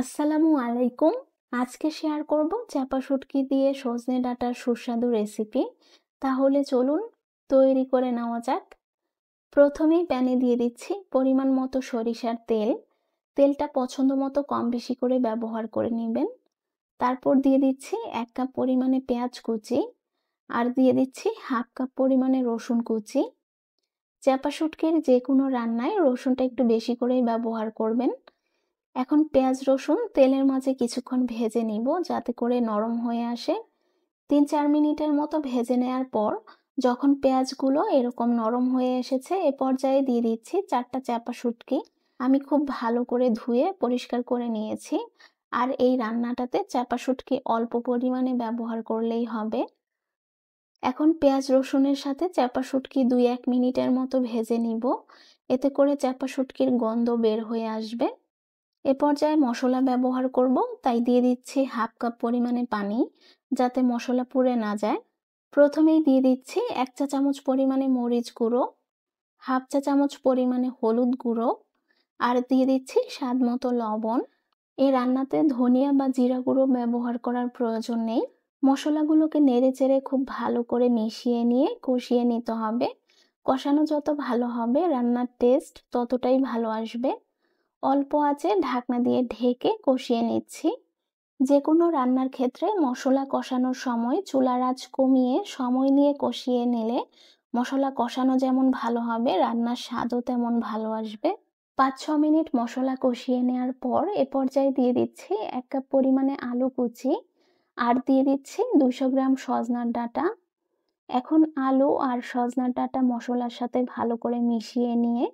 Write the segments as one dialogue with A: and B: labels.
A: আসসালামু আলাইকুম আজকে শেয়ার করব চাপা শুটকি দিয়ে সজনে ডাটার সুস্বাদু রেসিপি তাহলে চলুন তৈরি করে নেওয়া যাক প্রথমেই প্যানে দিয়ে দিচ্ছি পরিমাণ মতো সরিষার তেল তেলটা পছন্দ মতো কম বেশি করে ব্যবহার করে নেবেন তারপর দিয়ে দিচ্ছি এক কাপ পরিমাণে পেঁয়াজ কুচি আর দিয়ে দিচ্ছি হাফ কাপ পরিমাণে রসুন কুচি চাপা শুটকির যে কোনো রান্নায় রসুনটা একটু বেশি করেই ব্যবহার করবেন এখন পেঁয়াজ রসুন তেলের মাঝে কিছুক্ষণ ভেজে নিব যাতে করে নরম হয়ে আসে তিন চার মিনিটের মতো ভেজে নেওয়ার পর যখন পেঁয়াজগুলো এরকম নরম হয়ে এসেছে এ পর্যায়ে দিয়ে দিচ্ছি চারটা চাপা শুটকি আমি খুব ভালো করে ধুয়ে পরিষ্কার করে নিয়েছি আর এই রান্নাটাতে চাপা শুটকি অল্প পরিমাণে ব্যবহার করলেই হবে এখন পেঁয়াজ রসুনের সাথে চাপা শুটকি দুই এক মিনিটের মতো ভেজে নিব এতে করে চাপা শুটকির গন্ধ বের হয়ে আসবে এ পর্যায়ে মশলা ব্যবহার করব তাই দিয়ে দিচ্ছি হাফ কাপ পরিমাণে পানি যাতে মশলা পুড়ে না যায় প্রথমেই দিয়ে দিচ্ছি এক চা চামচ পরিমাণে মরিচ গুঁড়ো হাফ চা চামচ পরিমাণে হলুদ গুঁড়ো আর দিয়ে দিচ্ছি স্বাদ মতো লবণ এ রান্নাতে ধনিয়া বা জিরা গুঁড়ো ব্যবহার করার প্রয়োজন নেই মশলাগুলোকে নেড়ে চেড়ে খুব ভালো করে মিশিয়ে নিয়ে কষিয়ে নিতে হবে কষানো যত ভালো হবে রান্নার টেস্ট ততটাই ভালো আসবে অল্প আঁচে ঢাকনা দিয়ে ঢেকে কষিয়ে নিচ্ছি যে কোনো রান্নার ক্ষেত্রে মশলা কষানোর সময় চুলার আঁচ কমিয়ে সময় নিয়ে কষিয়ে নিলে মশলা কষানো যেমন ভালো হবে রান্নার স্বাদও তেমন ভালো আসবে পাঁচ ছ মিনিট মশলা কষিয়ে নেওয়ার পর এ পর্যায়ে দিয়ে দিচ্ছি এক কাপ পরিমাণে আলু কুচি আর দিয়ে দিচ্ছি দুশো গ্রাম সজনার ডাটা এখন আলু আর সজনার ডাটা মশলার সাথে ভালো করে মিশিয়ে নিয়ে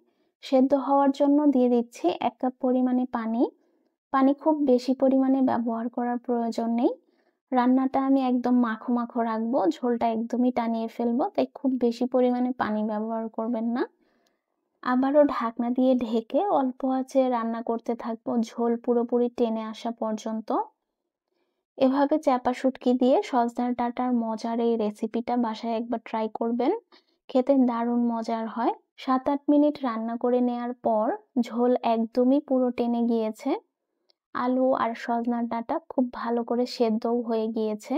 A: সেদ্ধ হওয়ার জন্য দিয়ে দিচ্ছি এক কাপ পরিমাণে পানি পানি খুব বেশি পরিমাণে ব্যবহার করার প্রয়োজন নেই রান্নাটা আমি একদম মাখো মাখো রাখবো ঝোলটা একদমই টানিয়ে ফেলবো তাই খুব বেশি পরিমাণে পানি ব্যবহার করবেন না আবারও ঢাকনা দিয়ে ঢেকে অল্প আছে রান্না করতে থাকবো ঝোল পুরোপুরি টেনে আসা পর্যন্ত এভাবে চ্যাপা শুটকি দিয়ে সজনার ডাটার মজার এই রেসিপিটা বাসায় একবার ট্রাই করবেন খেতে দারুণ মজার হয় সাত আট মিনিট রান্না করে নেয়ার পর ঝোল একদমই পুরো টেনে গিয়েছে আলু আর সজনার ডাঁটা খুব ভালো করে সেদ্ধও হয়ে গিয়েছে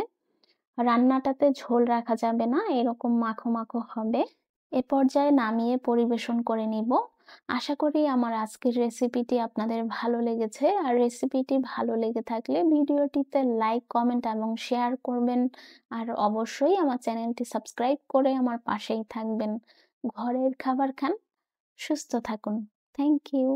A: রান্নাটাতে ঝোল রাখা যাবে না এরকম মাখো মাখো হবে এ পর্যায়ে নামিয়ে পরিবেশন করে নিব আশা করি আমার আজকের রেসিপিটি আপনাদের ভালো লেগেছে আর রেসিপিটি ভালো লেগে থাকলে ভিডিওটিতে লাইক কমেন্ট এবং শেয়ার করবেন আর অবশ্যই আমার চ্যানেলটি সাবস্ক্রাইব করে আমার পাশেই থাকবেন ঘরের খাবার খান সুস্থ থাকুন থ্যাংক ইউ